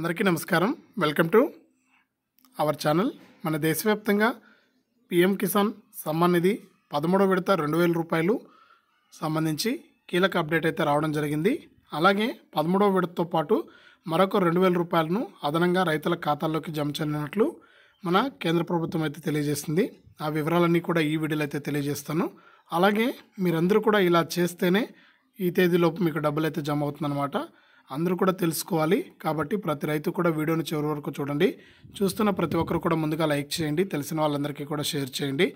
అందరికీ నమస్కారం welcome to our channel మన దేశవ్యాప్తంగా పిఎం కిసాన్ సమ్మాన్ నిధి పదమూడో విడత రెండు వేల రూపాయలు సంబంధించి కీలక అప్డేట్ అయితే రావడం జరిగింది అలాగే పదమూడవ విడతతో పాటు మరొక రెండు వేల రూపాయలను అదనంగా రైతుల ఖాతాల్లోకి జమ చెందినట్లు మన కేంద్ర ప్రభుత్వం అయితే తెలియజేసింది ఆ వివరాలన్నీ కూడా ఈ వీడియోలో అయితే తెలియజేస్తాను అలాగే మీరందరూ కూడా ఇలా చేస్తేనే ఈ తేదీలోపు మీకు డబ్బులు అయితే జమ అవుతుందన్నమాట అందరూ కూడా తెలుసుకోవాలి కాబట్టి ప్రతి రైతు కూడా వీడియోని చివరి వరకు చూడండి చూస్తున్న ప్రతి ఒక్కరు కూడా ముందుగా లైక్ చేయండి తెలిసిన వాళ్ళందరికీ కూడా షేర్ చేయండి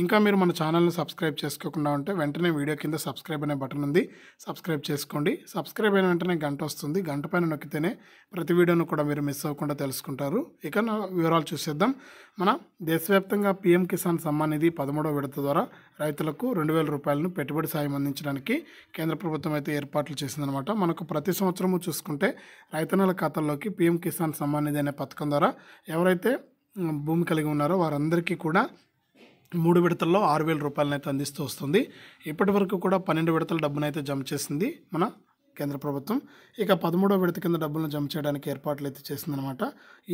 ఇంకా మీరు మన ఛానల్ని సబ్స్క్రైబ్ చేసుకోకుండా ఉంటే వెంటనే వీడియో కింద సబ్స్క్రైబ్ అనే బటన్ ఉంది సబ్స్క్రైబ్ చేసుకోండి సబ్స్క్రైబ్ అయిన వెంటనే గంట వస్తుంది గంట పైన నొక్కితేనే ప్రతి వీడియోను కూడా మీరు మిస్ అవ్వకుండా తెలుసుకుంటారు ఇక నా వివరాలు చూసేద్దాం మన దేశవ్యాప్తంగా పీఎం కిసాన్ సమ్మాన్ నిధి పదమూడవ విడత ద్వారా రైతులకు రెండు వేల రూపాయలను పెట్టుబడి సాయం అందించడానికి కేంద్ర ప్రభుత్వం అయితే ఏర్పాట్లు చేసిందనమాట మనకు ప్రతి సంవత్సరము చూసుకుంటే రైతన్నల ఖాతాల్లోకి పీఎం కిసాన్ సమ్మాన్ నిధి అనే పథకం ద్వారా ఎవరైతే భూమి కలిగి ఉన్నారో వారందరికీ కూడా మూడు విడతల్లో ఆరు వేల రూపాయలనైతే అందిస్తూ వస్తుంది ఇప్పటి వరకు కూడా పన్నెండు విడతల డబ్బునైతే జమ చేసింది మన కేంద్ర ప్రభుత్వం ఇక పదమూడో విడత కింద డబ్బులను జమ చేయడానికి ఏర్పాట్లు అయితే చేసిందనమాట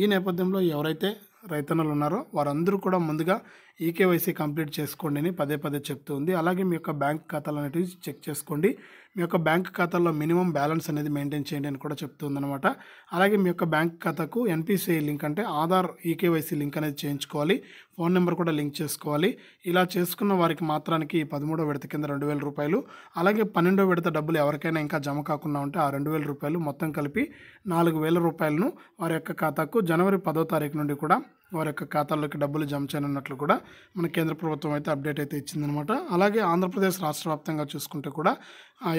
ఈ నేపథ్యంలో ఎవరైతే రైతన్నలు ఉన్నారో వారందరూ కూడా ముందుగా ఈకేవైసీ కంప్లీట్ చేసుకోండి అని పదే పదే చెప్తుంది అలాగే మీ యొక్క బ్యాంక్ ఖాతాలు అనేటివి చెక్ చేసుకోండి మీ యొక్క బ్యాంక్ ఖాతాలో మినిమం బ్యాలెన్స్ అనేది మెయింటైన్ చేయండి అని కూడా చెప్తుంది అనమాట అలాగే మీ యొక్క బ్యాంక్ ఖాతాకు ఎన్పిసిఐ లింక్ అంటే ఆధార్ ఈకేవైసీ లింక్ అనేది చేయించుకోవాలి ఫోన్ నెంబర్ కూడా లింక్ చేసుకోవాలి ఇలా చేసుకున్న వారికి మాత్రానికి పదమూడో విడత కింద రెండు వేల రూపాయలు అలాగే పన్నెండో విడత డబ్బులు ఎవరికైనా ఇంకా జమ కాకుండా ఉంటే ఆ రెండు వేల రూపాయలు మొత్తం కలిపి నాలుగు వేల రూపాయలను వారి యొక్క ఖాతాకు జనవరి పదో తారీఖు నుండి కూడా వారి యొక్క ఖాతాల్లోకి డబ్బులు జమ చేయనున్నట్లు కూడా మన కేంద్ర ప్రభుత్వం అయితే అప్డేట్ అయితే ఇచ్చిందనమాట అలాగే ఆంధ్రప్రదేశ్ రాష్ట్ర వ్యాప్తంగా చూసుకుంటే కూడా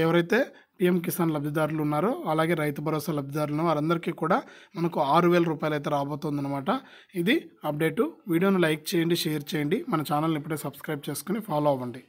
ఎవరైతే పిఎం కిసాన్ లబ్ధిదారులు ఉన్నారో అలాగే రైతు భరోసా లబ్ధిదారులను వారందరికీ కూడా మనకు ఆరు వేల రూపాయలు అయితే రాబోతుందన్నమాట ఇది అప్డేటు వీడియోను లైక్ చేయండి షేర్ చేయండి మన ఛానల్ని ఇప్పుడే సబ్స్క్రైబ్ చేసుకుని ఫాలో అవ్వండి